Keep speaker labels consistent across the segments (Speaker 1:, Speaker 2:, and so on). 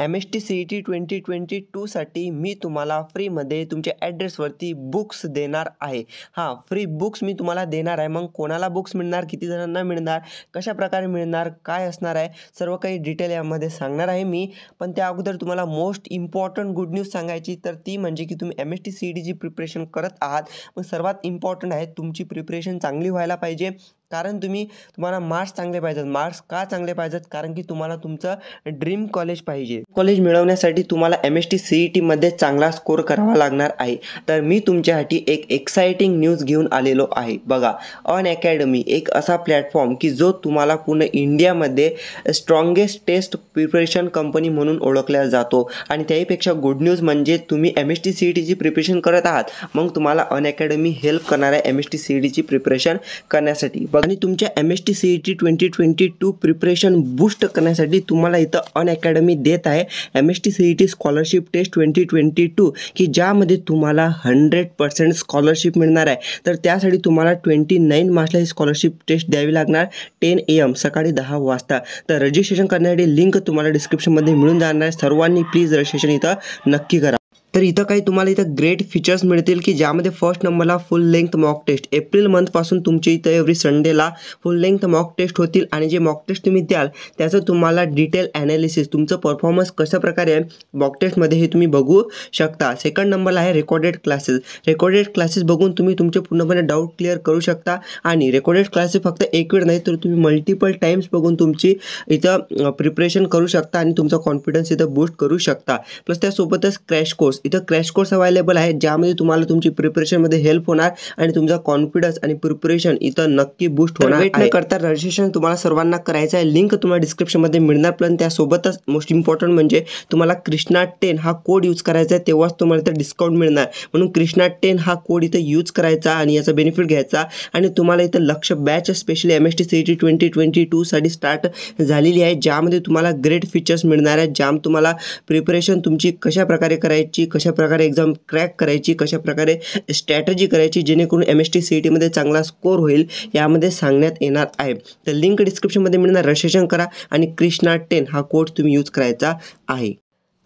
Speaker 1: M S T C E T twenty twenty टूसाठी मी तुम्हाला फ्रीमध्ये तुमच्या ॲड्रेसवरती बुक्स देणार आहे हां फ्री बुक्स मी तुम्हाला देणार आहे मग कोणाला बुक्स मिळणार किती जणांना मिळणार कशा प्रकारे मिळणार काय असणार आहे सर्व काही डिटेल यामध्ये सांगणार आहे मी पण त्या अगोदर तुम्हाला मोस्ट इम्पॉर्टंट गुड न्यूज सांगायची तर ती म्हणजे की तुम्ही M S T C E टीची प्रिपरेशन करत आहात मग सर्वात इम्पॉर्टंट आहे तुमची प्रिपरेशन चांगली व्हायला पाहिजे कारण तुम्ही तुम्हाला मार्क्स चांगले पाहिजेत मार्क्स का चांगले पाहिजेत कारण की तुम्हाला तुमचं ड्रीम कॉलेज पाहिजे कॉलेज मिळवण्यासाठी तुम्हाला M S T C E e टीमध्ये चांगला स्कोर करावा लागणार आहे तर मी तुमच्यासाठी एक एक्साइटिंग न्यूज घेऊन आलेलो आहे बघा अन अकॅडमी एक असा प्लॅटफॉर्म की जो तुम्हाला पूर्ण इंडियामध्ये स्ट्रॉंगेस्ट टेस्ट प्रिपरेशन कंपनी म्हणून ओळखल्या जातो आणि त्याहीपेक्षा गुड न्यूज म्हणजे तुम्ही M S T C E टीची प्रिपरेशन करत आहात मग तुम्हाला अन हेल्प करणार आहे M S T C E टीची प्रिपरेशन करण्यासाठी आणि तुमच्या M S T C E T twenty twenty two preparation boost करण्यासाठी तुम्हाला इथं अन अकॅडमी देत आहे M S T C E T scholarship test twenty twenty two की ज्यामध्ये तुम्हाला हंड्रेड पर्सेंट स्कॉलरशिप मिळणार आहे तर त्यासाठी तुम्हाला ट्वेंटी नाईन मार्चला ही स्कॉलरशिप टेस्ट द्यावी लागणार टेन ए एम सकाळी दहा वाजता तर रजिस्ट्रेशन करण्यासाठी लिंक तुम्हाला डिस्क्रिप्शनमध्ये मिळून जाणार आहे सर्वांनी प्लीज रजिस्ट्रेशन इथं नक्की करा तर इथं काही तुम्हाला इथं ग्रेट फीचर्स मिळतील की ज्यामध्ये फर्स्ट नंबरला full length mock test April मंथपासून तुमची इथं एव्हरी संडेला फुल लेंथ मॉक टेस्ट होतील आणि जे मॉक टेस्ट तुम्ही द्याल त्याचं तुम्हाला डिटेल ॲनालिसिस तुमचं परफॉर्मन्स कशाप्रकारे प्रकारे मॉक टेस्टमध्ये हे तुम्ही बघू शकता सेकंड नंबरला आहे रेकॉर्डेड क्लासेस रेकॉर्डेड क्लासेस बघून तुम्ही तुमचे पूर्णपणे डाऊट क्लिअर करू शकता आणि रेकॉर्डेड क्लासेस फक्त एक वेळ नाही तर तुम्ही मल्टिपल टाईम्स बघून तुमची इथं प्रिपरेशन करू शकता आणि तुमचा कॉन्फिडन्स इथं बूस्ट करू शकता प्लस त्यासोबतच क्रॅश कोर्स इथं क्रॅश कोर्स अवेलेबल आहे ज्यामध्ये तुम्हाला तुमची प्रिपरेशनमध्ये हेल्प होणार आणि तुमचा कॉन्फिडन्स आणि प्रिपरेशन इथं नक्की बूस्ट होणार वेट न करता रजिस्ट्रेशन तुम्हाला सर्वांना करायचं आहे लिंक तुम्हाला डिस्क्रिप्शनमध्ये मिळणार पण त्यासोबतच मोस्ट इम्पॉर्टंट म्हणजे तुम्हाला कृष्णा टेन हा कोड यूज करायचा आहे तेव्हाच तुम्हाला इथं डिस्काउंट मिळणार म्हणून कृष्णा टेन हा कोड इथं यूज करायचा आणि याचा बेनिफिट घ्यायचा आणि तुम्हाला इथं लक्ष batch specially M S T C T twenty twenty टूसाठी स्टार्ट झालेली आहे ज्यामध्ये तुम्हाला ग्रेट फीचर्स मिळणार आहे ज्या तुम्हाला प्रिपरेशन तुमची कशा प्रकारे करायची कशाप्रकारे एक्झाम क्रॅक करायची कशाप्रकारे स्ट्रॅटजी करायची जेणेकरून M S T C E e टीमध्ये चांगला स्कोर होईल यामध्ये सांगण्यात येणार आहे तर लिंक डिस्क्रिप्शनमध्ये मिळणार रजिस्ट्रेशन करा आणि कृष्णा टेन हा कोड तुम्ही यूज करायचा आहे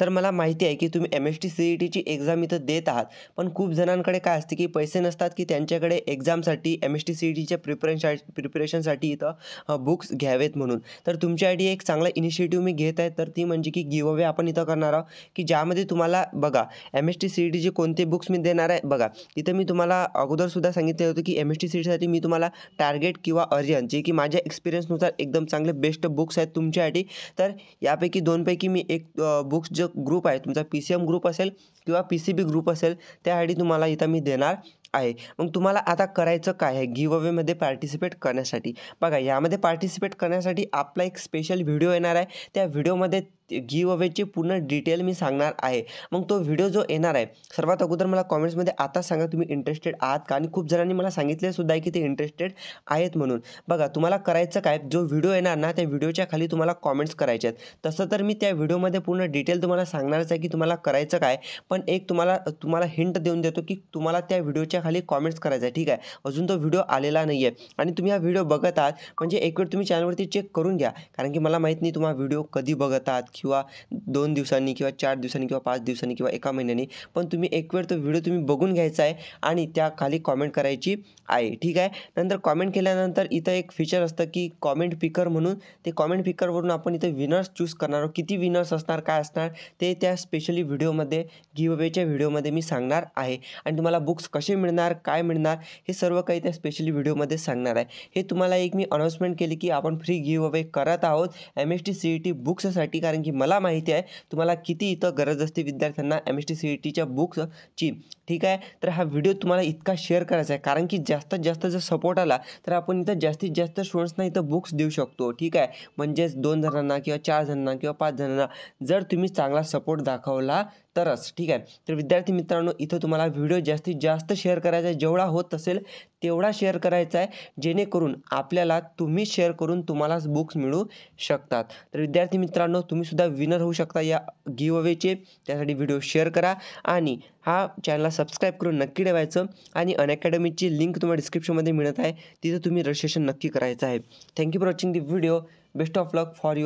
Speaker 1: तर मला माहिती आहे की तुम्ही M S T C E टीची एक्झाम इथं देत आहात पण खूप जणांकडे काय असते की पैसे नसतात की त्यांच्याकडे एक्झामसाठी M S T C E टीच्या प्रिपरेशा प्रिपरेशनसाठी इथं बुक्स घ्यावेत म्हणून तर तुमच्यासाठी एक चांगला इनिशिएटिव्ह मी घेत आहे तर ती म्हणजे की अवे आपण इथं करणार आहोत की ज्यामध्ये तुम्हाला बघा M S T C E टीचे कोणते बुक्स मी देणार आहे बघा इथं मी तुम्हाला अगोदरसुद्धा सांगितले होतं की एम एस टी सी ईसाठी e मी तुम्हाला टार्गेट किंवा अर्जंट जे की माझ्या एक्सपिरियन्सनुसार एकदम चांगले बेस्ट बुक्स आहेत तुमच्यासाठी तर यापैकी दोनपैकी मी एक बुक्स जो ग्रुप आहे तुमचा पी सी एम ग्रुप असेल किंवा पी सी बी ग्रुप असेल त्या आय तुम्हाला इथं मी देणार आहे मग तुम्हाला आता करायचं काय आहे गिव अवेमध्ये पार्टिसिपेट करण्यासाठी बघा यामध्ये पार्टिसिपेट करण्यासाठी आपला एक स्पेशल व्हिडिओ येणार आहे त्या व्हिडिओमध्ये गिव अवेची पूर्ण डिटेल मी सांगणार आहे मग तो व्हिडिओ जो येणार आहे सर्वात अगोदर मला कॉमेंट्समध्ये आता सांगा तुम्ही इंटरेस्टेड आहात का आणि खूप जणांनी मला सांगितले सुद्धा आहे की ते इंटरेस्टेड आहेत म्हणून बघा तुम्हाला करायचं काय जो व्हिडिओ येणार ना त्या व्हिडिओच्या खाली तुम्हाला कॉमेंट्स करायचे आहेत तसं तर मी त्या व्हिडिओमध्ये पूर्ण डिटेल तुम्हाला सांगणारच आहे की तुम्हाला करायचं काय पण एक तुम्हाला तुम्हाला हिंट देऊन देतो की तुम्हाला त्या व्हिडिओच्या खाली कॉमेंट्स कराए ठीक है अजून तो वीडियो आलेला नाही आहे तुम्हें तुम्ही हा व्हिडिओ बघत आहात म्हणजे एक वेळ तुम्ही चॅनलवरती चेक करून घ्या कारण कि मला माहीत नाही तुम्हाला व्हिडिओ कधी बघत आहात किंवा दोन दिवसांनी किंवा चार दिवस कि पांच दिवस किंवा एका महीन पण एक वेळ तो वीडियो तुम्हें बघून घ्यायचा कॉमेंट करायची है ठीक है नर कॉमेंट के इथं एक फीचर असतं कि कॉमेंट पिकर मनु कॉमेंट पिकर वो अपन इथं विनर्स चूज करना आहोत विनर्स असणार काय असणार ते त्या स्पेशली व्हिडिओमध्ये गिववेच्या व्हिडिओमध्ये मी सांगणार आहे आणि तुम्हाला बुक्स कसे मिळणार मिळणार काय मिळणार हे सर्व काही त्या स्पेशली व्हिडिओमध्ये सांगणार आहे हे तुम्हाला एक मी अनाऊन्समेंट केली की आपण फ्री गिव्ह अवे करत आहोत M S T C E T बुक्ससाठी कारण की मला माहिती आहे तुम्हाला किती इथं गरज असते विद्यार्थ्यांना M S T C E टीच्या बुक्सची ठीक आहे तर हा व्हिडिओ तुम्हाला इतका शेअर करायचा आहे कारण की जास्तीत जास्त जर सपोर्ट आला तर आपण इथं जास्तीत जास्त स्टुडंट्सना इथं बुक्स देऊ शकतो ठीक आहे म्हणजेच दोन जणांना किंवा चार जणांना किंवा पाच जणांना जर तुम्ही चांगला सपोर्ट दाखवला तरच ठीक आहे तर विद्यार्थी मित्रांनो इथं तुम्हाला व्हिडिओ जास्तीत जास्त शेअर करायचा आहे जेवढा होत असेल तेवढा शेअर करायचा आहे जेणेकरून आपल्याला तुम्ही शेअर करून तुम्हालाच बुक्स मिळू शकतात तर विद्यार्थी मित्रांनो तुम्हीसुद्धा विनर होऊ शकता या गिव अवेचे त्यासाठी व्हिडिओ शेअर करा आणि हा चॅनल सबस्क्राईब करून नक्की ठेवायचं आणि अनअकॅडमीची लिंक तुम्हाला डिस्क्रिप्शनमध्ये मिळत आहे तिथं तुम्ही रजिस्ट्रेशन नक्की करायचं आहे thank you for watching the video best of luck for your